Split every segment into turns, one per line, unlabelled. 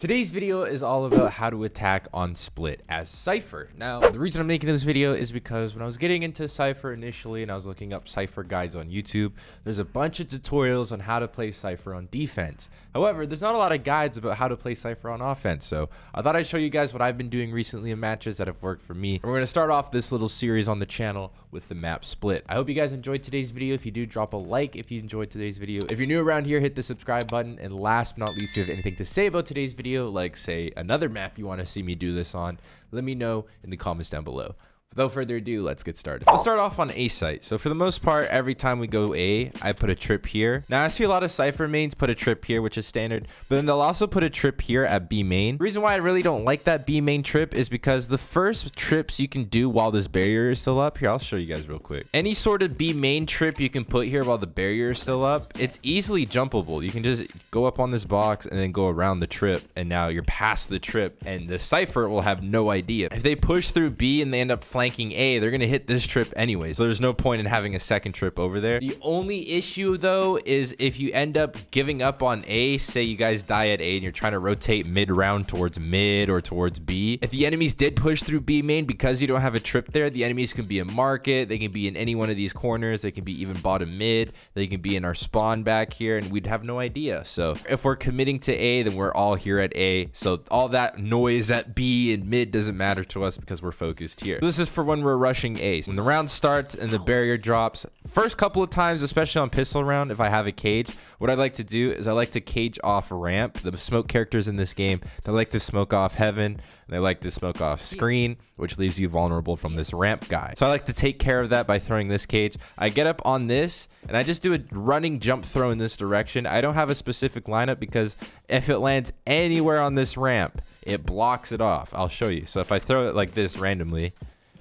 Today's video is all about how to attack on Split as Cypher. Now, the reason I'm making this video is because when I was getting into Cypher initially and I was looking up Cypher guides on YouTube, there's a bunch of tutorials on how to play Cypher on defense. However, there's not a lot of guides about how to play Cypher on offense, so I thought I'd show you guys what I've been doing recently in matches that have worked for me. And we're going to start off this little series on the channel with the map Split. I hope you guys enjoyed today's video. If you do, drop a like if you enjoyed today's video. If you're new around here, hit the subscribe button. And last but not least, if you have anything to say about today's video, video, like say another map you want to see me do this on, let me know in the comments down below. Without further ado, let's get started. Let's start off on A site. So for the most part, every time we go A, I put a trip here. Now I see a lot of Cypher mains put a trip here, which is standard, but then they'll also put a trip here at B main. The reason why I really don't like that B main trip is because the first trips you can do while this barrier is still up, here I'll show you guys real quick. Any sort of B main trip you can put here while the barrier is still up, it's easily jumpable. You can just go up on this box and then go around the trip and now you're past the trip and the Cypher will have no idea. If they push through B and they end up flanking flanking A, they're going to hit this trip anyway. So there's no point in having a second trip over there. The only issue though is if you end up giving up on A, say you guys die at A and you're trying to rotate mid round towards mid or towards B. If the enemies did push through B main because you don't have a trip there, the enemies can be in market. They can be in any one of these corners. They can be even bottom mid. They can be in our spawn back here and we'd have no idea. So if we're committing to A, then we're all here at A. So all that noise at B and mid doesn't matter to us because we're focused here. So this is for when we're rushing ace. When the round starts and the barrier drops, first couple of times, especially on pistol round, if I have a cage, what I like to do is I like to cage off ramp. The smoke characters in this game, they like to smoke off heaven, they like to smoke off screen, which leaves you vulnerable from this ramp guy. So I like to take care of that by throwing this cage. I get up on this and I just do a running jump throw in this direction. I don't have a specific lineup because if it lands anywhere on this ramp, it blocks it off. I'll show you. So if I throw it like this randomly,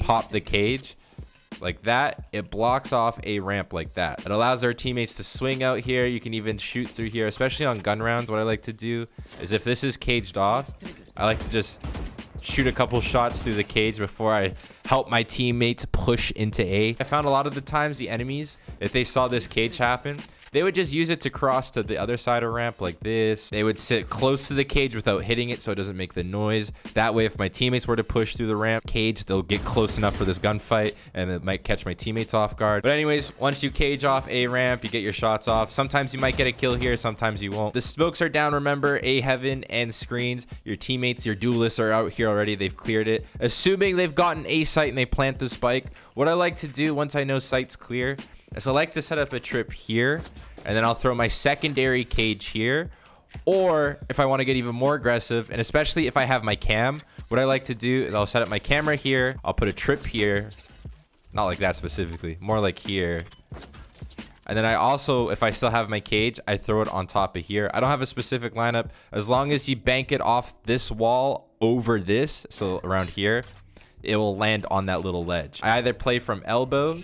pop the cage like that, it blocks off a ramp like that. It allows our teammates to swing out here. You can even shoot through here, especially on gun rounds. What I like to do is if this is caged off, I like to just shoot a couple shots through the cage before I help my teammates push into A. I found a lot of the times the enemies, if they saw this cage happen, they would just use it to cross to the other side of ramp like this. They would sit close to the cage without hitting it so it doesn't make the noise. That way, if my teammates were to push through the ramp cage, they'll get close enough for this gunfight and it might catch my teammates off guard. But anyways, once you cage off a ramp, you get your shots off. Sometimes you might get a kill here, sometimes you won't. The smokes are down, remember, A heaven and screens. Your teammates, your duelists are out here already. They've cleared it. Assuming they've gotten A site and they plant the spike, what I like to do once I know site's clear so I like to set up a trip here, and then I'll throw my secondary cage here. Or if I want to get even more aggressive, and especially if I have my cam, what I like to do is I'll set up my camera here. I'll put a trip here. Not like that specifically, more like here. And then I also, if I still have my cage, I throw it on top of here. I don't have a specific lineup. As long as you bank it off this wall over this, so around here, it will land on that little ledge. I either play from elbow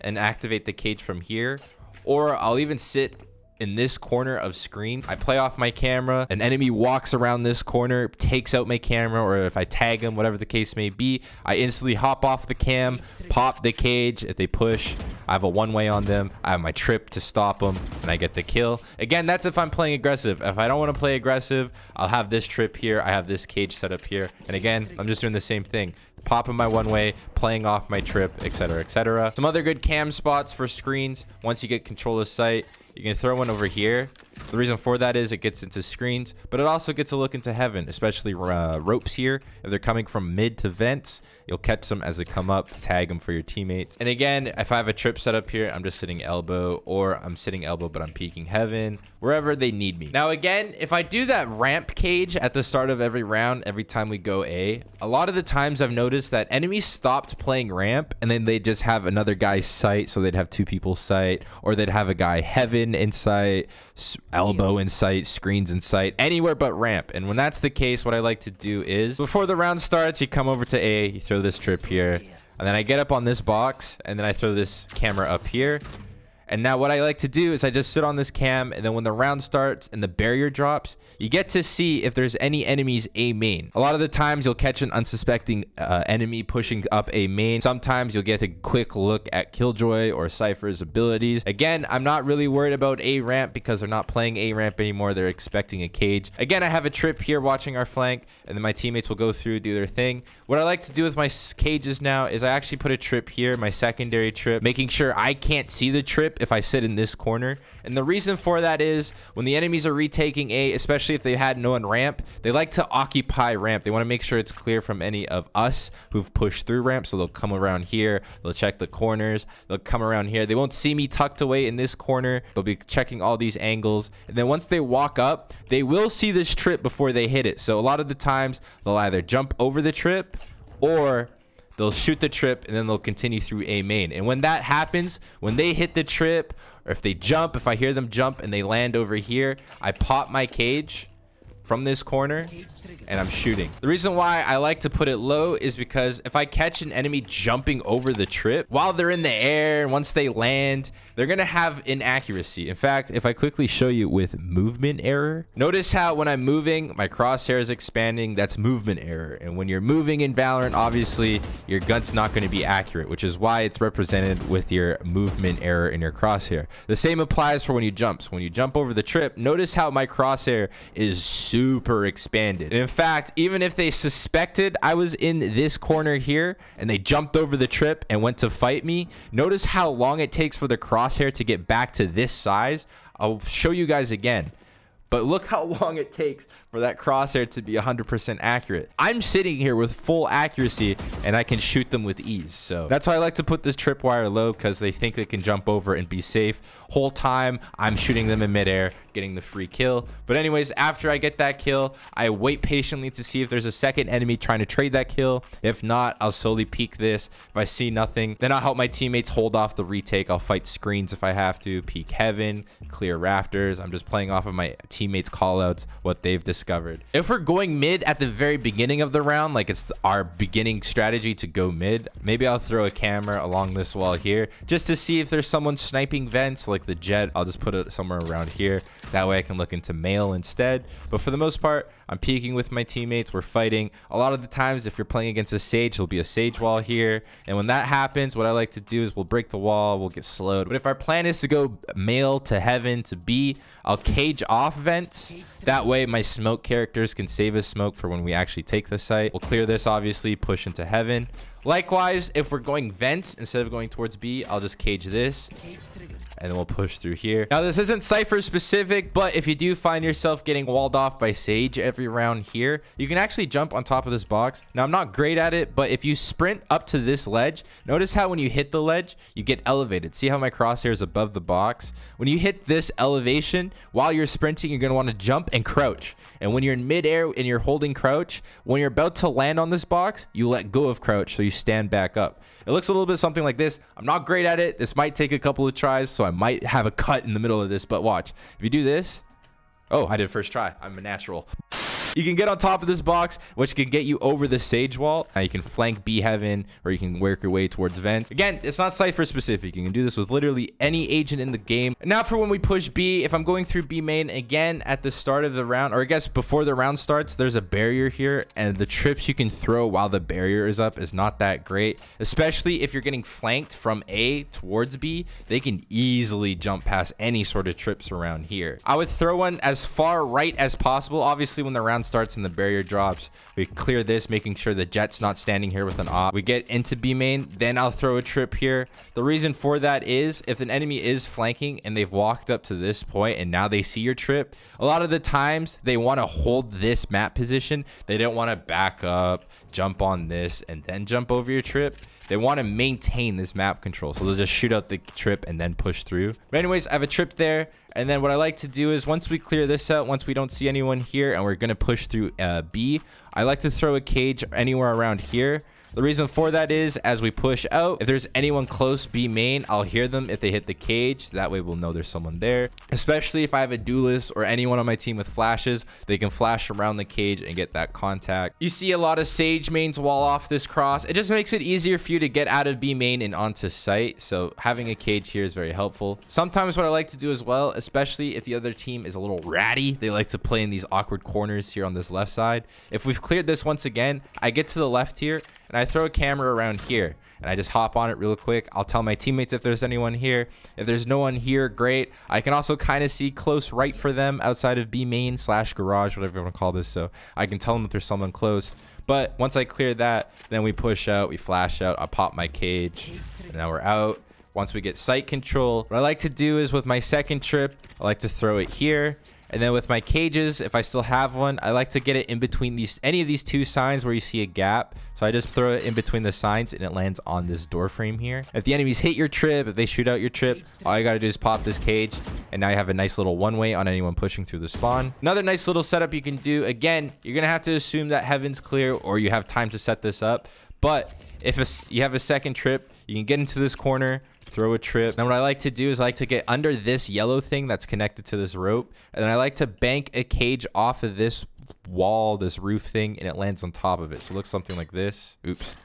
and activate the cage from here, or I'll even sit in this corner of screen. I play off my camera. An enemy walks around this corner, takes out my camera, or if I tag him, whatever the case may be, I instantly hop off the cam, pop the cage. If they push, I have a one-way on them. I have my trip to stop them, and I get the kill. Again, that's if I'm playing aggressive. If I don't want to play aggressive, I'll have this trip here. I have this cage set up here. And again, I'm just doing the same thing. Popping my one-way, playing off my trip, etc., etc. Some other good cam spots for screens. Once you get control of sight, you can throw one over here. The reason for that is it gets into screens, but it also gets a look into heaven, especially uh, ropes here. If they're coming from mid to vents, you'll catch them as they come up, tag them for your teammates. And again, if I have a trip set up here, I'm just sitting elbow or I'm sitting elbow, but I'm peeking heaven, wherever they need me. Now again, if I do that ramp cage at the start of every round, every time we go A, a lot of the times I've noticed that enemies stopped playing ramp and then they just have another guy's sight. So they'd have two people's sight or they'd have a guy heaven in sight elbow in sight, screens in sight, anywhere but ramp. And when that's the case, what I like to do is before the round starts, you come over to A, you throw this trip here. And then I get up on this box, and then I throw this camera up here. And now what I like to do is I just sit on this cam and then when the round starts and the barrier drops, you get to see if there's any enemies A main. A lot of the times you'll catch an unsuspecting uh, enemy pushing up A main. Sometimes you'll get a quick look at Killjoy or Cypher's abilities. Again, I'm not really worried about A ramp because they're not playing A ramp anymore. They're expecting a cage. Again, I have a trip here watching our flank and then my teammates will go through do their thing. What I like to do with my cages now is I actually put a trip here, my secondary trip, making sure I can't see the trip trip if I sit in this corner. And the reason for that is when the enemies are retaking A, especially if they had no one ramp, they like to occupy ramp. They want to make sure it's clear from any of us who've pushed through ramp. So they'll come around here. They'll check the corners. They'll come around here. They won't see me tucked away in this corner. They'll be checking all these angles. And then once they walk up, they will see this trip before they hit it. So a lot of the times they'll either jump over the trip or they'll shoot the trip and then they'll continue through a main and when that happens when they hit the trip or if they jump if i hear them jump and they land over here i pop my cage from this corner and I'm shooting. The reason why I like to put it low is because if I catch an enemy jumping over the trip while they're in the air, once they land, they're going to have inaccuracy. In fact, if I quickly show you with movement error, notice how when I'm moving, my crosshair is expanding. That's movement error. And when you're moving in Valorant, obviously your gun's not going to be accurate, which is why it's represented with your movement error in your crosshair. The same applies for when you jump. So when you jump over the trip, notice how my crosshair is super expanded. And in fact, even if they suspected I was in this corner here and they jumped over the trip and went to fight me, notice how long it takes for the crosshair to get back to this size. I'll show you guys again but look how long it takes for that crosshair to be 100% accurate. I'm sitting here with full accuracy and I can shoot them with ease. So that's why I like to put this tripwire low because they think they can jump over and be safe. Whole time I'm shooting them in midair getting the free kill. But anyways, after I get that kill, I wait patiently to see if there's a second enemy trying to trade that kill. If not, I'll slowly peek this. If I see nothing, then I'll help my teammates hold off the retake. I'll fight screens if I have to, peek heaven, clear rafters. I'm just playing off of my teammates' callouts, what they've discovered. If we're going mid at the very beginning of the round, like it's our beginning strategy to go mid, maybe I'll throw a camera along this wall here just to see if there's someone sniping vents like the jet. I'll just put it somewhere around here. That way I can look into male instead. But for the most part, I'm peeking with my teammates. We're fighting. A lot of the times, if you're playing against a Sage, there'll be a Sage wall here. And when that happens, what I like to do is we'll break the wall. We'll get slowed. But if our plan is to go male to heaven to B, I'll cage off vents. That way, my smoke characters can save us smoke for when we actually take the site. We'll clear this, obviously, push into heaven. Likewise, if we're going vents instead of going towards B, I'll just cage this. And then we'll push through here. Now, this isn't Cypher specific, but if you do find yourself getting walled off by Sage every round here, you can actually jump on top of this box. Now, I'm not great at it, but if you sprint up to this ledge, notice how when you hit the ledge, you get elevated. See how my crosshair is above the box? When you hit this elevation, while you're sprinting, you're going to want to jump and crouch. And when you're in midair and you're holding crouch, when you're about to land on this box, you let go of crouch. So you stand back up. It looks a little bit something like this. I'm not great at it. This might take a couple of tries, so I might have a cut in the middle of this, but watch. If you do this, oh, I did first try. I'm a natural. You can get on top of this box, which can get you over the Sage Wall. Now you can flank B Heaven, or you can work your way towards Vent. Again, it's not Cypher specific. You can do this with literally any agent in the game. Now for when we push B, if I'm going through B main again at the start of the round, or I guess before the round starts, there's a barrier here, and the trips you can throw while the barrier is up is not that great, especially if you're getting flanked from A towards B. They can easily jump past any sort of trips around here. I would throw one as far right as possible. Obviously, when the round starts and the barrier drops. We clear this, making sure the jet's not standing here with an op. We get into B main, then I'll throw a trip here. The reason for that is if an enemy is flanking and they've walked up to this point and now they see your trip, a lot of the times they want to hold this map position. They don't want to back up jump on this and then jump over your trip. They want to maintain this map control. So they'll just shoot out the trip and then push through. But anyways, I have a trip there. And then what I like to do is once we clear this out, once we don't see anyone here and we're going to push through uh, B, I like to throw a cage anywhere around here the reason for that is as we push out, if there's anyone close B main, I'll hear them if they hit the cage. That way we'll know there's someone there. Especially if I have a duelist or anyone on my team with flashes, they can flash around the cage and get that contact. You see a lot of Sage mains wall off this cross. It just makes it easier for you to get out of B main and onto site. So having a cage here is very helpful. Sometimes what I like to do as well, especially if the other team is a little ratty, they like to play in these awkward corners here on this left side. If we've cleared this once again, I get to the left here and I throw a camera around here and I just hop on it real quick. I'll tell my teammates if there's anyone here. If there's no one here, great. I can also kind of see close right for them outside of B main slash garage, whatever you want to call this. So I can tell them if there's someone close. But once I clear that, then we push out, we flash out, I pop my cage, and now we're out. Once we get sight control, what I like to do is with my second trip, I like to throw it here, and then with my cages, if I still have one, I like to get it in between these any of these two signs where you see a gap. So I just throw it in between the signs and it lands on this door frame here. If the enemies hit your trip, if they shoot out your trip, all you gotta do is pop this cage. And now you have a nice little one-way on anyone pushing through the spawn. Another nice little setup you can do. Again, you're gonna have to assume that heaven's clear or you have time to set this up. But if you have a second trip, you can get into this corner throw a trip. Now what I like to do is I like to get under this yellow thing that's connected to this rope, and then I like to bank a cage off of this wall, this roof thing, and it lands on top of it. So it looks something like this. Oops.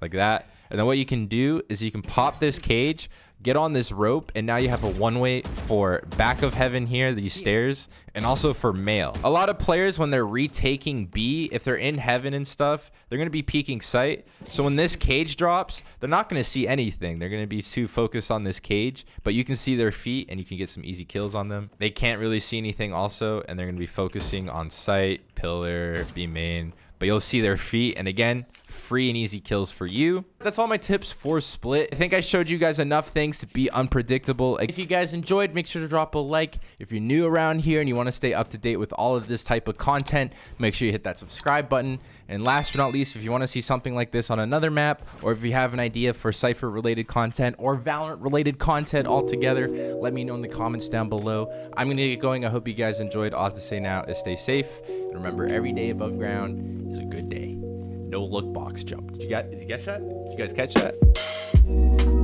Like that. And then what you can do is you can pop this cage, get on this rope and now you have a one way for back of heaven here these stairs and also for mail a lot of players when they're retaking b if they're in heaven and stuff they're going to be peeking sight so when this cage drops they're not going to see anything they're going to be too focused on this cage but you can see their feet and you can get some easy kills on them they can't really see anything also and they're going to be focusing on sight pillar b main but you'll see their feet and again free and easy kills for you. That's all my tips for Split. I think I showed you guys enough things to be unpredictable. If you guys enjoyed, make sure to drop a like. If you're new around here and you want to stay up to date with all of this type of content, make sure you hit that subscribe button. And last but not least, if you want to see something like this on another map, or if you have an idea for Cypher related content or Valorant related content altogether, let me know in the comments down below. I'm going to get going. I hope you guys enjoyed. All I have to say now is stay safe. And remember, every day above ground is a good day no look box jump. Did you, get? did you catch that? Did you guys catch that?